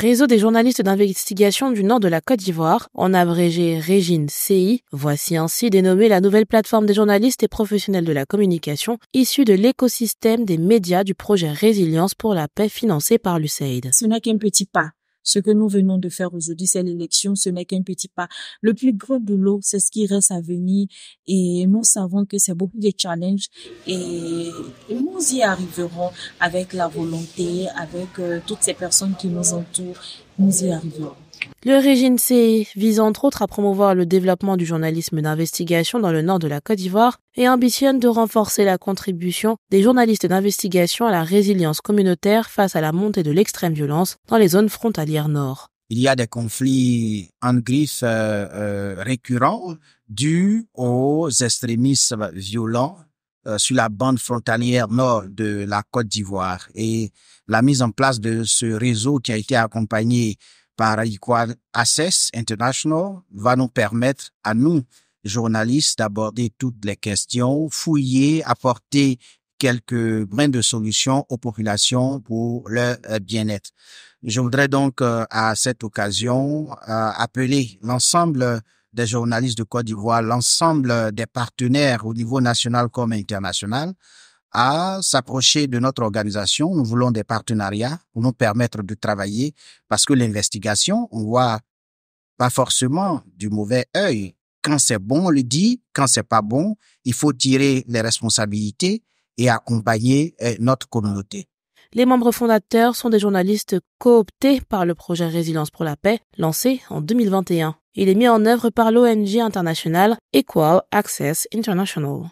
Réseau des journalistes d'investigation du nord de la Côte d'Ivoire, en abrégé Régine CI, voici ainsi dénommée la nouvelle plateforme des journalistes et professionnels de la communication issue de l'écosystème des médias du projet Résilience pour la paix financé par l'USAID. Ce n'est qu'un petit pas ce que nous venons de faire aujourd'hui, c'est l'élection, ce n'est qu'un petit pas. Le plus gros de l'eau, c'est ce qui reste à venir et nous savons que c'est beaucoup de challenges et nous y arriverons avec la volonté, avec euh, toutes ces personnes qui nous entourent, nous y arriverons. Le régime C vise entre autres à promouvoir le développement du journalisme d'investigation dans le nord de la Côte d'Ivoire et ambitionne de renforcer la contribution des journalistes d'investigation à la résilience communautaire face à la montée de l'extrême violence dans les zones frontalières nord. Il y a des conflits en griffe euh, euh, récurrents dus aux extrémismes violents euh, sur la bande frontalière nord de la Côte d'Ivoire et la mise en place de ce réseau qui a été accompagné par Equal Access International va nous permettre à nous, journalistes, d'aborder toutes les questions, fouiller, apporter quelques brins de solutions aux populations pour leur euh, bien-être. Je voudrais donc euh, à cette occasion euh, appeler l'ensemble des journalistes de Côte d'Ivoire, l'ensemble des partenaires au niveau national comme international, à s'approcher de notre organisation. Nous voulons des partenariats pour nous permettre de travailler parce que l'investigation, on voit pas forcément du mauvais œil. Quand c'est bon, on le dit. Quand c'est pas bon, il faut tirer les responsabilités et accompagner euh, notre communauté. Les membres fondateurs sont des journalistes cooptés par le projet Résilience pour la paix, lancé en 2021. Il est mis en œuvre par l'ONG internationale Equal Access International.